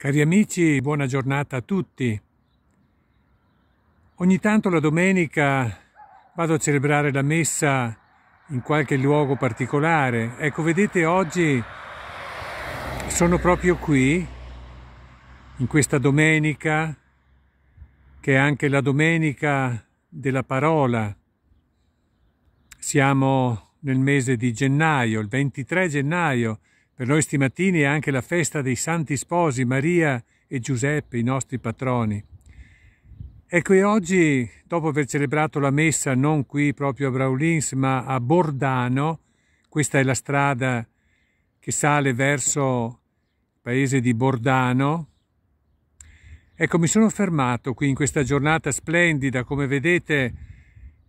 Cari amici, buona giornata a tutti. Ogni tanto la domenica vado a celebrare la messa in qualche luogo particolare. Ecco, vedete, oggi sono proprio qui, in questa domenica, che è anche la domenica della parola. Siamo nel mese di gennaio, il 23 gennaio, per noi stimattina è anche la festa dei Santi Sposi Maria e Giuseppe, i nostri patroni. Ecco, e oggi, dopo aver celebrato la messa non qui proprio a Braulins, ma a Bordano, questa è la strada che sale verso il paese di Bordano, ecco, mi sono fermato qui in questa giornata splendida, come vedete,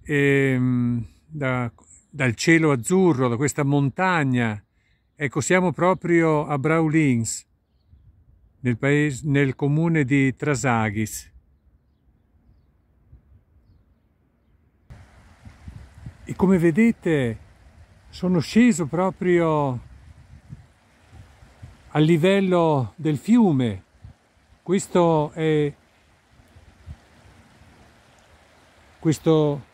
ehm, da, dal cielo azzurro, da questa montagna, Ecco, siamo proprio a Braulins, nel, paese, nel comune di Trasagis. E come vedete sono sceso proprio a livello del fiume. Questo è questo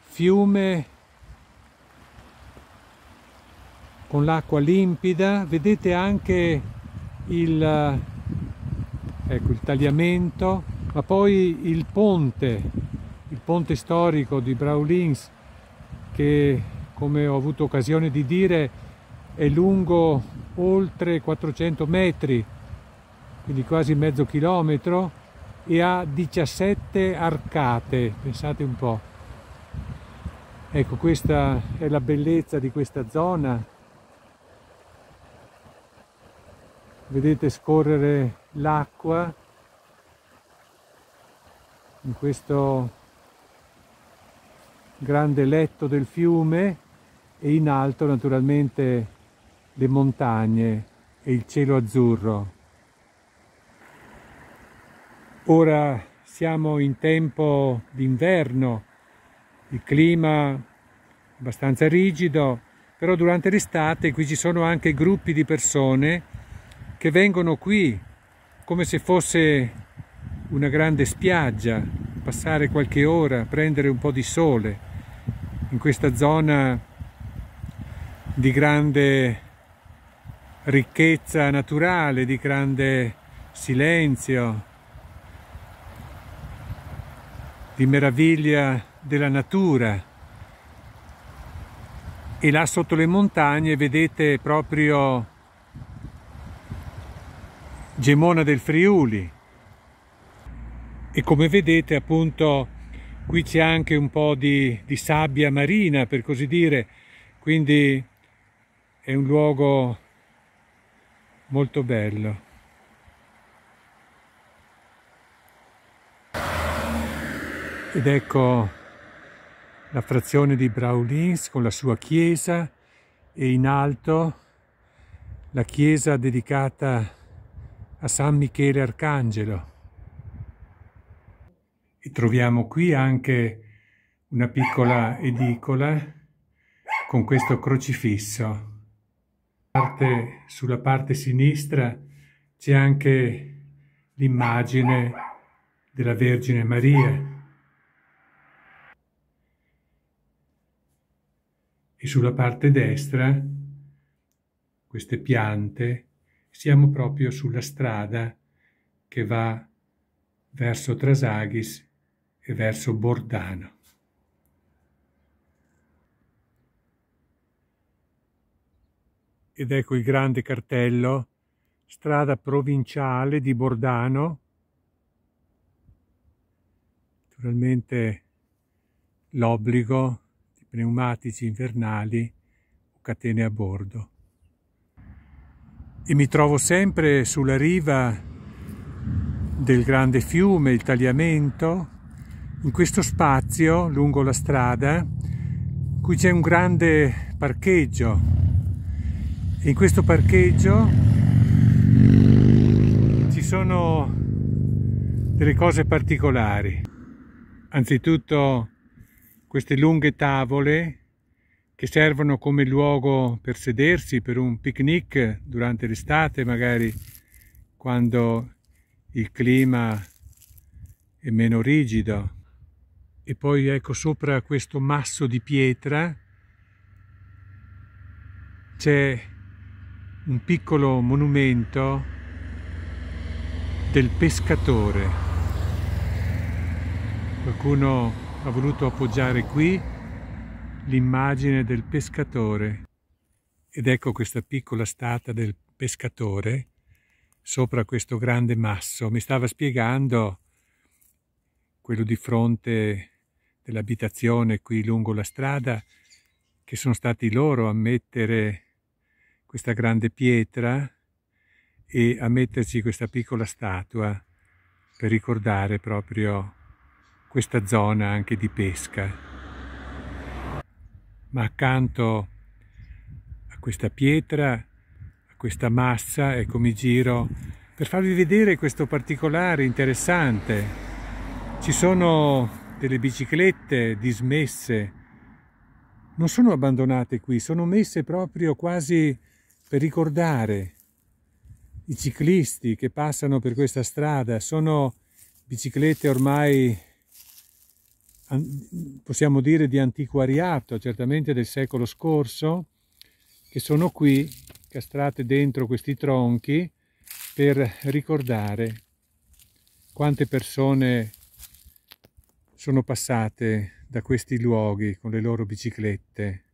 fiume con l'acqua limpida, vedete anche il, eh, ecco, il tagliamento, ma poi il ponte, il ponte storico di Braulins che come ho avuto occasione di dire è lungo oltre 400 metri, quindi quasi mezzo chilometro, e ha 17 arcate, pensate un po'. Ecco, questa è la bellezza di questa zona, vedete scorrere l'acqua in questo grande letto del fiume e in alto naturalmente le montagne e il cielo azzurro. Ora siamo in tempo d'inverno, il clima è abbastanza rigido, però durante l'estate qui ci sono anche gruppi di persone che vengono qui come se fosse una grande spiaggia, passare qualche ora, prendere un po' di sole in questa zona di grande ricchezza naturale, di grande silenzio, di meraviglia della natura. E là sotto le montagne vedete proprio Gemona del Friuli e come vedete appunto qui c'è anche un po' di, di sabbia marina per così dire quindi è un luogo molto bello. Ed ecco la frazione di Braulins con la sua chiesa e in alto la chiesa dedicata a a San Michele Arcangelo. E troviamo qui anche una piccola edicola con questo crocifisso. Parte, sulla parte sinistra c'è anche l'immagine della Vergine Maria. E sulla parte destra queste piante siamo proprio sulla strada che va verso Trasagis e verso Bordano. Ed ecco il grande cartello, strada provinciale di Bordano. Naturalmente l'obbligo di pneumatici invernali o catene a bordo e mi trovo sempre sulla riva del grande fiume, il tagliamento, in questo spazio lungo la strada, qui c'è un grande parcheggio e in questo parcheggio ci sono delle cose particolari. Anzitutto queste lunghe tavole che servono come luogo per sedersi, per un picnic durante l'estate, magari quando il clima è meno rigido. E poi ecco sopra questo masso di pietra c'è un piccolo monumento del pescatore. Qualcuno ha voluto appoggiare qui l'immagine del pescatore. Ed ecco questa piccola statua del pescatore sopra questo grande masso. Mi stava spiegando quello di fronte dell'abitazione qui lungo la strada che sono stati loro a mettere questa grande pietra e a metterci questa piccola statua per ricordare proprio questa zona anche di pesca ma accanto a questa pietra, a questa massa, ecco mi giro per farvi vedere questo particolare interessante. Ci sono delle biciclette dismesse, non sono abbandonate qui, sono messe proprio quasi per ricordare i ciclisti che passano per questa strada. Sono biciclette ormai possiamo dire di antiquariato, certamente del secolo scorso, che sono qui castrate dentro questi tronchi per ricordare quante persone sono passate da questi luoghi con le loro biciclette,